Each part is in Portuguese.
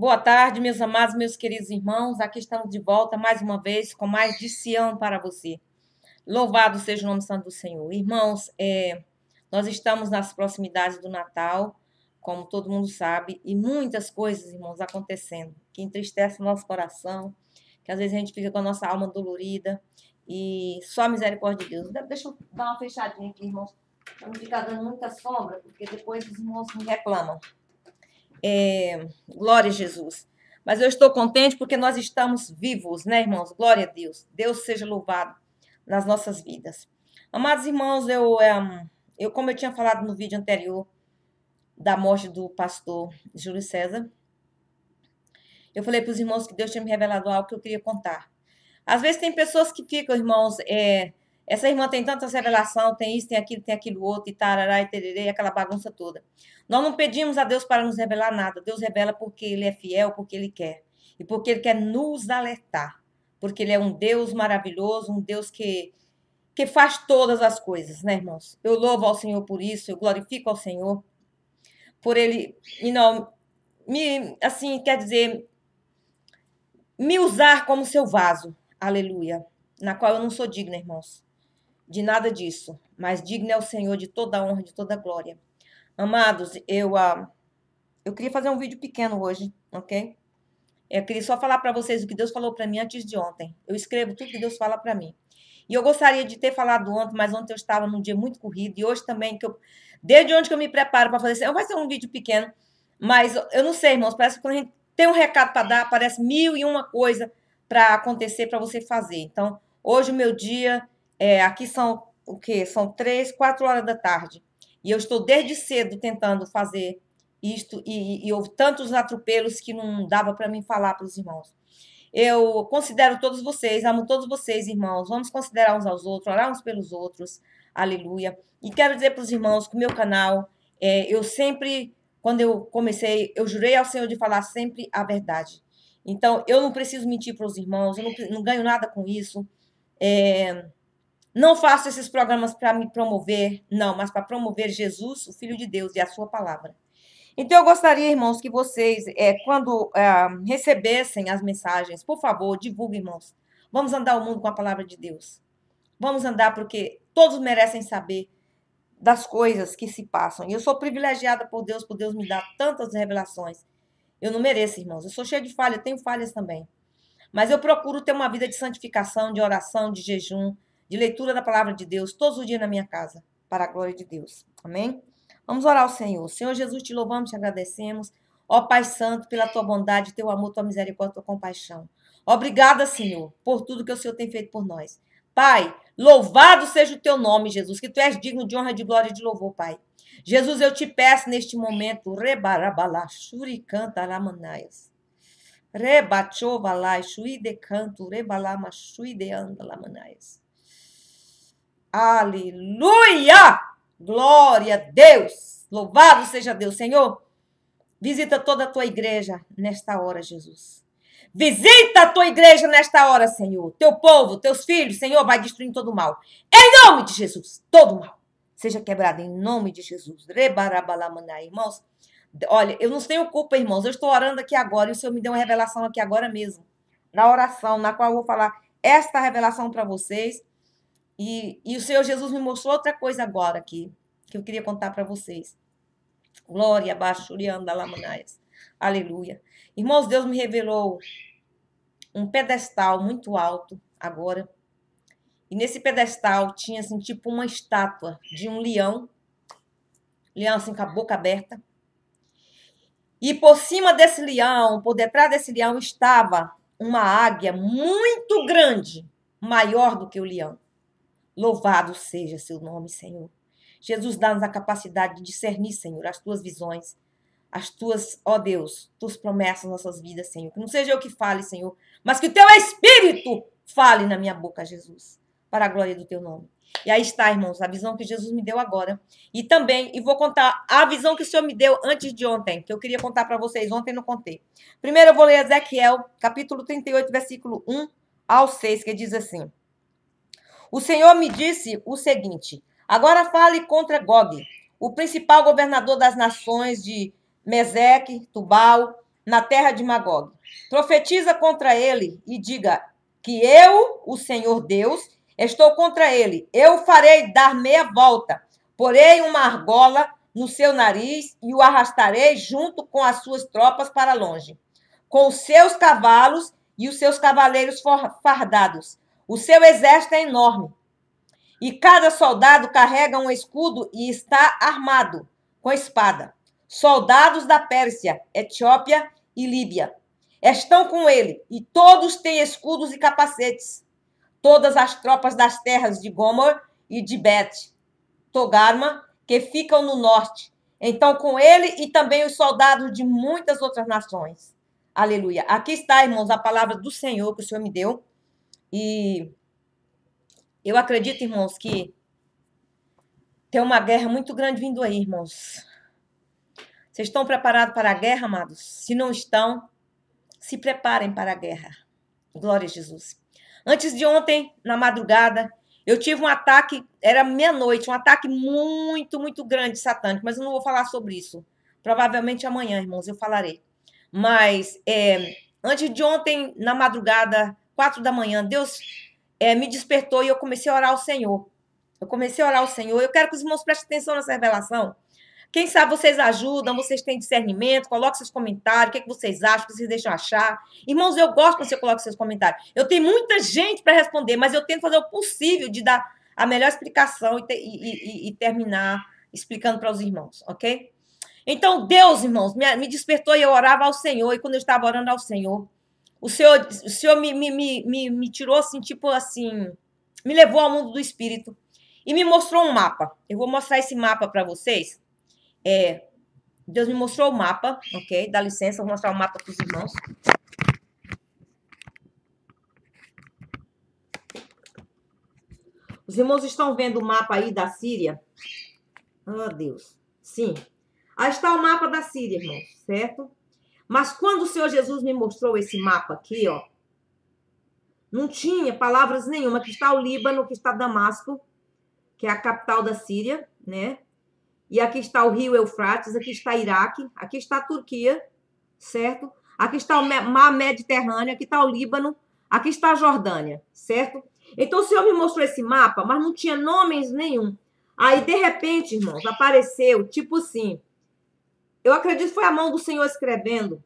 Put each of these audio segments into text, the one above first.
Boa tarde, meus amados, meus queridos irmãos. Aqui estamos de volta mais uma vez com mais de Sião para você. Louvado seja o nome santo do Senhor. Irmãos, é, nós estamos nas proximidades do Natal, como todo mundo sabe, e muitas coisas, irmãos, acontecendo que entristecem o nosso coração, que às vezes a gente fica com a nossa alma dolorida e só a misericórdia de Deus. Deixa eu dar uma fechadinha aqui, irmãos, para não ficar dando muita sombra, porque depois os irmãos me reclamam. É, glória a Jesus. Mas eu estou contente porque nós estamos vivos, né, irmãos? Glória a Deus. Deus seja louvado nas nossas vidas. Amados irmãos, eu, é, eu como eu tinha falado no vídeo anterior da morte do pastor Júlio César, eu falei para os irmãos que Deus tinha me revelado algo que eu queria contar. Às vezes tem pessoas que ficam, irmãos, é, essa irmã tem tanta revelações, tem isso, tem aquilo, tem aquilo outro, e tarará, e tererê, aquela bagunça toda. Nós não pedimos a Deus para nos revelar nada. Deus revela porque Ele é fiel, porque Ele quer. E porque Ele quer nos alertar. Porque Ele é um Deus maravilhoso, um Deus que, que faz todas as coisas, né, irmãos? Eu louvo ao Senhor por isso, eu glorifico ao Senhor por Ele, e não, me, assim, quer dizer, me usar como seu vaso. Aleluia. Na qual eu não sou digna, irmãos de nada disso, mas digno é o Senhor de toda a honra, de toda a glória. Amados, eu, uh, eu queria fazer um vídeo pequeno hoje, ok? Eu queria só falar para vocês o que Deus falou para mim antes de ontem. Eu escrevo tudo que Deus fala para mim. E eu gostaria de ter falado ontem, mas ontem eu estava num dia muito corrido e hoje também que eu desde onde que eu me preparo para fazer isso, é, vai ser um vídeo pequeno, mas eu não sei, irmãos, parece que quando a gente tem um recado para dar, parece mil e uma coisa para acontecer para você fazer. Então, hoje o meu dia é, aqui são o quê? São três, quatro horas da tarde. E eu estou desde cedo tentando fazer isto e, e houve tantos atropelos que não dava para mim falar para os irmãos. Eu considero todos vocês, amo todos vocês, irmãos. Vamos considerar uns aos outros, orar uns pelos outros. Aleluia. E quero dizer para os irmãos que o meu canal, é, eu sempre, quando eu comecei, eu jurei ao Senhor de falar sempre a verdade. Então, eu não preciso mentir para os irmãos, eu não, não ganho nada com isso. É, não faço esses programas para me promover, não, mas para promover Jesus, o Filho de Deus e a Sua palavra. Então, eu gostaria, irmãos, que vocês, é, quando é, recebessem as mensagens, por favor, divulguem, irmãos. Vamos andar o mundo com a palavra de Deus. Vamos andar porque todos merecem saber das coisas que se passam. E eu sou privilegiada por Deus, por Deus me dar tantas revelações. Eu não mereço, irmãos. Eu sou cheia de falhas, tenho falhas também. Mas eu procuro ter uma vida de santificação, de oração, de jejum, de leitura da palavra de Deus todos os dias na minha casa, para a glória de Deus. Amém? Vamos orar ao Senhor. Senhor Jesus, te louvamos, te agradecemos. Ó Pai Santo, pela tua bondade, teu amor, tua misericórdia, tua compaixão. Obrigada, Senhor, por tudo que o Senhor tem feito por nós. Pai, louvado seja o teu nome, Jesus, que tu és digno de honra, de glória e de louvor, Pai. Jesus, eu te peço neste momento, rebarabalá, canta, ramanaias. Rebachova lá, de canto, rebalama, de anda lamanaias. Aleluia! Glória a Deus! Louvado seja Deus, Senhor! Visita toda a tua igreja nesta hora, Jesus. Visita a tua igreja nesta hora, Senhor. Teu povo, teus filhos, Senhor, vai destruindo todo mal. Em nome de Jesus, todo mal seja quebrado em nome de Jesus. irmãos. Olha, eu não tenho culpa, irmãos. Eu estou orando aqui agora e o Senhor me deu uma revelação aqui agora mesmo. Na oração, na qual eu vou falar esta revelação para vocês. E, e o Senhor Jesus me mostrou outra coisa agora aqui, que eu queria contar para vocês. Glória, Bachurianda Lamanaias. Aleluia. Irmãos, Deus me revelou um pedestal muito alto agora. E nesse pedestal tinha, assim, tipo uma estátua de um leão. Leão, assim, com a boca aberta. E por cima desse leão, por detrás desse leão, estava uma águia muito grande, maior do que o leão. Louvado seja seu nome, Senhor. Jesus, dá-nos a capacidade de discernir, Senhor, as tuas visões, as tuas, ó Deus, tuas promessas, nossas vidas, Senhor. Que não seja eu que fale, Senhor, mas que o teu Espírito fale na minha boca, Jesus, para a glória do teu nome. E aí está, irmãos, a visão que Jesus me deu agora. E também, e vou contar a visão que o Senhor me deu antes de ontem, que eu queria contar para vocês. Ontem não contei. Primeiro eu vou ler Ezequiel, capítulo 38, versículo 1 ao 6, que diz assim: o Senhor me disse o seguinte: Agora fale contra Gog, o principal governador das nações de Meseque, Tubal, na terra de Magog. Profetiza contra ele e diga que eu, o Senhor Deus, estou contra ele. Eu farei dar meia volta, porei uma argola no seu nariz e o arrastarei junto com as suas tropas para longe, com os seus cavalos e os seus cavaleiros fardados. O seu exército é enorme. E cada soldado carrega um escudo e está armado com espada. Soldados da Pérsia, Etiópia e Líbia estão com ele, e todos têm escudos e capacetes. Todas as tropas das terras de Gomor e de Bet, Togarma, que ficam no norte. Então, com ele e também os soldados de muitas outras nações. Aleluia. Aqui está, irmãos, a palavra do Senhor que o Senhor me deu. E eu acredito, irmãos, que tem uma guerra muito grande vindo aí, irmãos. Vocês estão preparados para a guerra, amados? Se não estão, se preparem para a guerra. Glória a Jesus. Antes de ontem, na madrugada, eu tive um ataque, era meia-noite, um ataque muito, muito grande satânico, mas eu não vou falar sobre isso. Provavelmente amanhã, irmãos, eu falarei. Mas é, antes de ontem, na madrugada, quatro da manhã, Deus é, me despertou e eu comecei a orar ao Senhor. Eu comecei a orar ao Senhor. Eu quero que os irmãos prestem atenção nessa revelação. Quem sabe vocês ajudam, vocês têm discernimento, coloquem seus comentários, o que, é que vocês acham, o que vocês deixam achar. Irmãos, eu gosto quando você coloca seus comentários. Eu tenho muita gente para responder, mas eu tento fazer o possível de dar a melhor explicação e, e, e, e terminar explicando para os irmãos, ok? Então, Deus, irmãos, me, me despertou e eu orava ao Senhor, e quando eu estava orando ao Senhor, o Senhor, o senhor me, me, me, me tirou assim, tipo assim, me levou ao mundo do espírito e me mostrou um mapa. Eu vou mostrar esse mapa para vocês. É, Deus me mostrou o mapa, ok? Dá licença, vou mostrar o mapa para os irmãos. Os irmãos estão vendo o mapa aí da Síria? Oh, Deus. Sim. Aí está o mapa da Síria, irmãos, certo? Mas quando o Senhor Jesus me mostrou esse mapa aqui, ó, não tinha palavras nenhuma que está o Líbano, que está Damasco, que é a capital da Síria, né? E aqui está o rio Eufrates, aqui está Iraque, aqui está a Turquia, certo? Aqui está o mar Mediterrâneo, aqui está o Líbano, aqui está a Jordânia, certo? Então o Senhor me mostrou esse mapa, mas não tinha nomes nenhum. Aí, de repente, irmãos, apareceu, tipo assim, eu acredito que foi a mão do Senhor escrevendo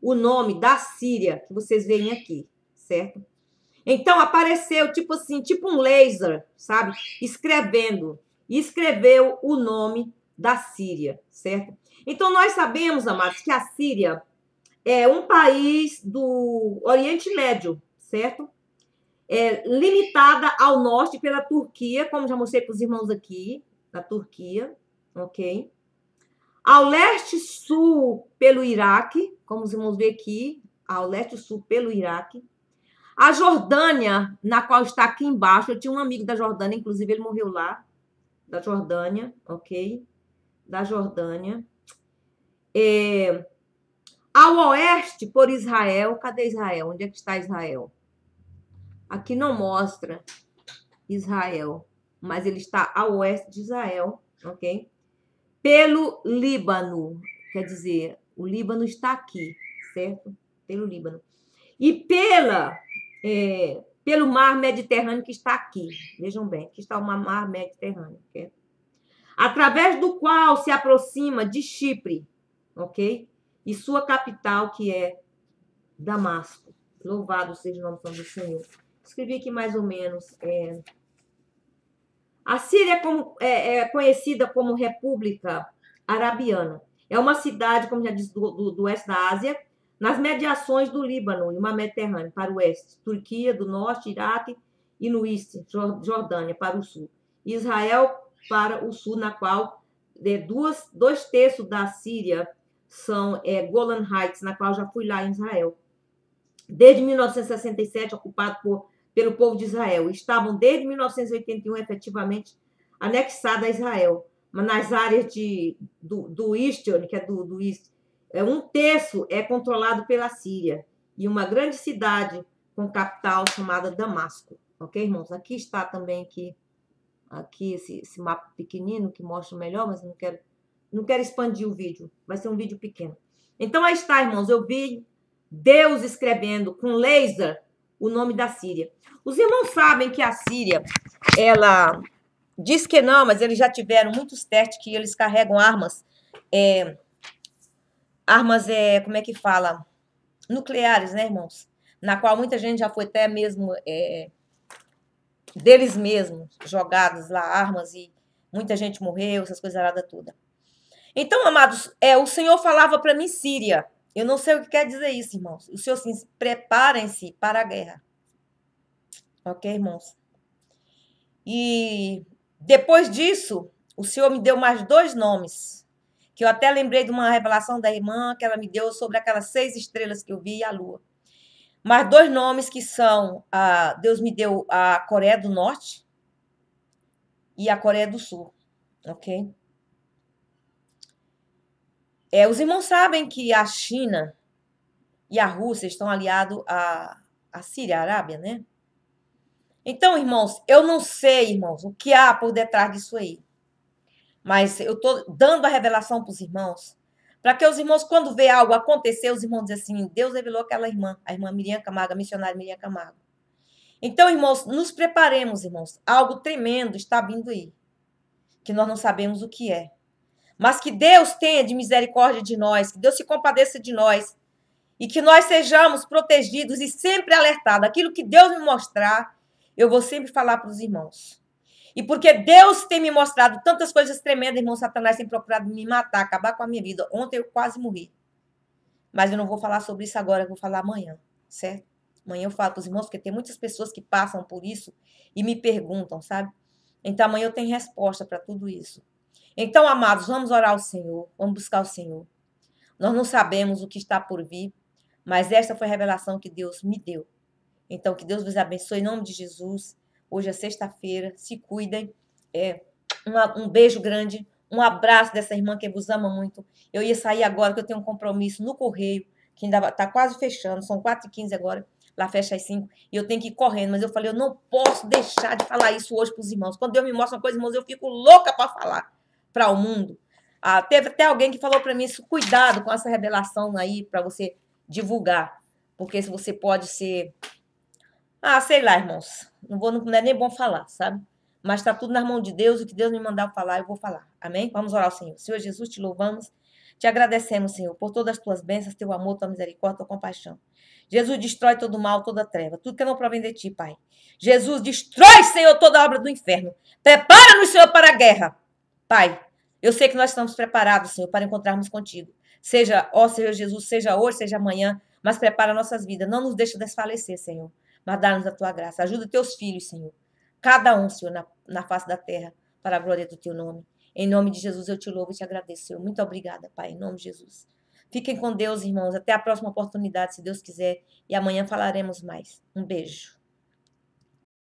o nome da Síria que vocês veem aqui, certo? Então apareceu tipo assim, tipo um laser, sabe? Escrevendo e escreveu o nome da Síria, certo? Então nós sabemos, amados, que a Síria é um país do Oriente Médio, certo? É limitada ao norte pela Turquia, como já mostrei para os irmãos aqui, da Turquia, ok? Ao leste-sul pelo Iraque, como vamos ver aqui, ao leste-sul pelo Iraque. A Jordânia, na qual está aqui embaixo, eu tinha um amigo da Jordânia, inclusive ele morreu lá, da Jordânia, ok? Da Jordânia. É, ao oeste, por Israel. Cadê Israel? Onde é que está Israel? Aqui não mostra Israel, mas ele está ao oeste de Israel, ok? pelo Líbano. Quer dizer, o Líbano está aqui, certo? Pelo Líbano. E pela, é, pelo mar Mediterrâneo que está aqui. Vejam bem, aqui está o mar Mediterrâneo, certo? Através do qual se aproxima de Chipre, ok? E sua capital, que é Damasco. Louvado seja o nome do Senhor. Escrevi aqui mais ou menos. É, a Síria é, como, é, é conhecida como República Arabiana. É uma cidade, como já disse, do, do, do oeste da Ásia, nas mediações do Líbano e uma Mediterrânea para o oeste, Turquia do norte, Iraque e no oeste, Jordânia para o sul, Israel para o sul, na qual é, duas, dois terços da Síria são é, Golan Heights, na qual já fui lá em Israel. Desde 1967, ocupado por pelo povo de Israel. Estavam desde 1981 efetivamente anexadas a Israel, mas nas áreas de, do, do Istion, que é do, do East, é, um terço é controlado pela Síria e uma grande cidade com capital chamada Damasco. Ok, irmãos? Aqui está também aqui, aqui esse, esse mapa pequenino que mostra melhor, mas não quero, não quero expandir o vídeo. Vai ser um vídeo pequeno. Então aí está, irmãos. Eu vi Deus escrevendo com laser o nome da Síria. Os irmãos sabem que a Síria, ela diz que não, mas eles já tiveram muitos testes que eles carregam armas, é, armas, é, como é que fala? Nucleares, né, irmãos? Na qual muita gente já foi até mesmo é, deles mesmos jogados lá armas e muita gente morreu, essas coisas erradas toda. Então, amados, é, o Senhor falava para mim Síria. Eu não sei o que quer dizer isso, irmãos. O Senhor diz: assim, preparem-se para a guerra. Ok, irmãos? E depois disso, o Senhor me deu mais dois nomes, que eu até lembrei de uma revelação da irmã que ela me deu sobre aquelas seis estrelas que eu vi e a lua. Mais dois nomes que são: a, Deus me deu a Coreia do Norte e a Coreia do Sul. Ok? É, os irmãos sabem que a China e a Rússia estão aliados à, à Síria, à Arábia, né? Então, irmãos, eu não sei, irmãos, o que há por detrás disso aí. Mas eu estou dando a revelação para os irmãos, para que os irmãos, quando vê algo acontecer, os irmãos dizem assim: Deus revelou aquela irmã, a irmã Miriam Camargo, a missionária Miriam Camargo. Então, irmãos, nos preparemos, irmãos. Algo tremendo está vindo aí, que nós não sabemos o que é. Mas que Deus tenha de misericórdia de nós, que Deus se compadeça de nós e que nós sejamos protegidos e sempre alertados. Aquilo que Deus me mostrar, eu vou sempre falar para os irmãos. E porque Deus tem me mostrado tantas coisas tremendas, irmão Satanás tem procurado me matar, acabar com a minha vida. Ontem eu quase morri. Mas eu não vou falar sobre isso agora, eu vou falar amanhã, certo? Amanhã eu falo para os irmãos, porque tem muitas pessoas que passam por isso e me perguntam, sabe? Então amanhã eu tenho resposta para tudo isso. Então, amados, vamos orar ao Senhor, vamos buscar o Senhor. Nós não sabemos o que está por vir, mas esta foi a revelação que Deus me deu. Então, que Deus vos abençoe em nome de Jesus. Hoje é sexta-feira, se cuidem. É, um beijo grande, um abraço dessa irmã que vos ama muito. Eu ia sair agora, que eu tenho um compromisso no correio, que ainda está quase fechando, são 4h15 agora lá fecha às 5 e eu tenho que ir correndo. Mas eu falei, eu não posso deixar de falar isso hoje para os irmãos. Quando Deus me mostra uma coisa, irmãos, eu fico louca para falar para o mundo. Ah, teve até alguém que falou para mim isso, cuidado com essa revelação aí para você divulgar, porque se você pode ser Ah, sei lá, irmãos. Não vou não é nem bom falar, sabe? Mas está tudo nas mãos de Deus, o que Deus me mandar falar, eu vou falar. Amém? Vamos orar ao Senhor. Senhor Jesus, te louvamos. Te agradecemos, Senhor, por todas as tuas bênçãos, teu amor, tua misericórdia, tua compaixão. Jesus, destrói todo mal, toda treva, tudo que não provém de ti, Pai. Jesus, destrói, Senhor, toda obra do inferno. Prepara-nos, Senhor, para a guerra. Pai, eu sei que nós estamos preparados, Senhor, para encontrarmos contigo. Seja, ó Senhor Jesus, seja hoje, seja amanhã, mas prepara nossas vidas. Não nos deixa desfalecer, Senhor, mas dá-nos a tua graça. Ajuda teus filhos, Senhor. Cada um, Senhor, na, na face da terra, para a glória do teu nome. Em nome de Jesus, eu te louvo e te agradeço, Senhor. Muito obrigada, Pai, em nome de Jesus. Fiquem com Deus, irmãos. Até a próxima oportunidade, se Deus quiser. E amanhã falaremos mais. Um beijo.